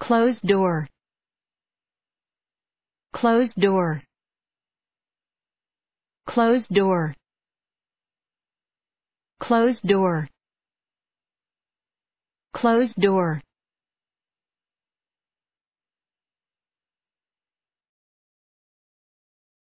closed door closed door closed door closed door closed door